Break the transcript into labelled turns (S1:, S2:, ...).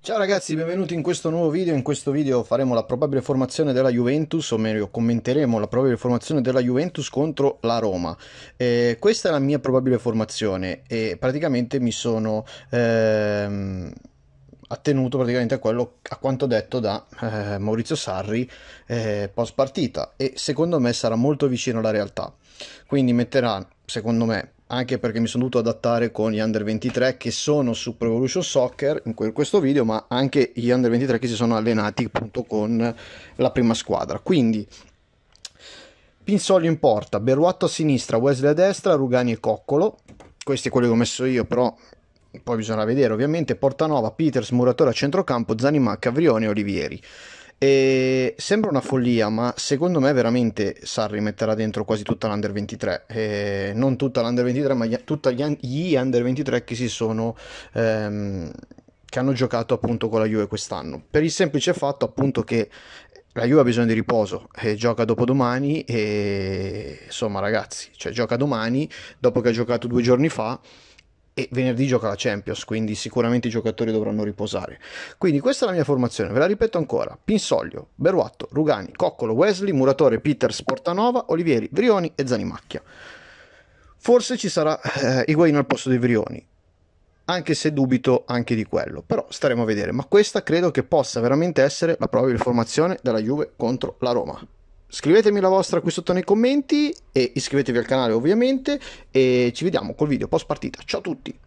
S1: Ciao ragazzi, benvenuti in questo nuovo video. In questo video faremo la probabile formazione della Juventus, o meglio commenteremo la probabile formazione della Juventus contro la Roma. Eh, questa è la mia probabile formazione e praticamente mi sono ehm, attenuto praticamente a, quello, a, quanto detto da eh, Maurizio Sarri eh, post partita e secondo me sarà molto vicino alla realtà. Quindi metterà, secondo me, anche perché mi sono dovuto adattare con gli under 23 che sono su Pro Evolution Soccer in questo video, ma anche gli under 23 che si sono allenati appunto con la prima squadra. Quindi Pinzoli in porta, Berruatto a sinistra, Wesley a destra, Rugani e Coccolo. Questi è quello che ho messo io, però poi bisognerà vedere ovviamente. Portanova, Peters, Muratore a centrocampo, Zanimà, Cavrione e Olivieri. E sembra una follia, ma secondo me veramente Sarri metterà dentro quasi tutta l'Under 23. E non tutta l'Under 23, ma tutti gli, Under 23 che si sono... Ehm, che hanno giocato appunto con la Juve quest'anno, per il semplice fatto appunto che la Juve ha bisogno di riposo e gioca dopodomani e insomma ragazzi, cioè gioca domani dopo che ha giocato due giorni fa e venerdì gioca la Champions, quindi sicuramente i giocatori dovranno riposare. Quindi questa è la mia formazione, ve la ripeto ancora. Pinsoglio, Beruatto, Rugani, Coccolo, Wesley, Muratore, Peters, Portanova, Olivieri, Vrioni e Zanimacchia. Forse ci sarà eh, Higuain al posto di Vrioni, anche se dubito anche di quello, però staremo a vedere. Ma questa credo che possa veramente essere la probabile formazione della Juve contro la Roma scrivetemi la vostra qui sotto nei commenti e iscrivetevi al canale ovviamente e ci vediamo col video post partita ciao a tutti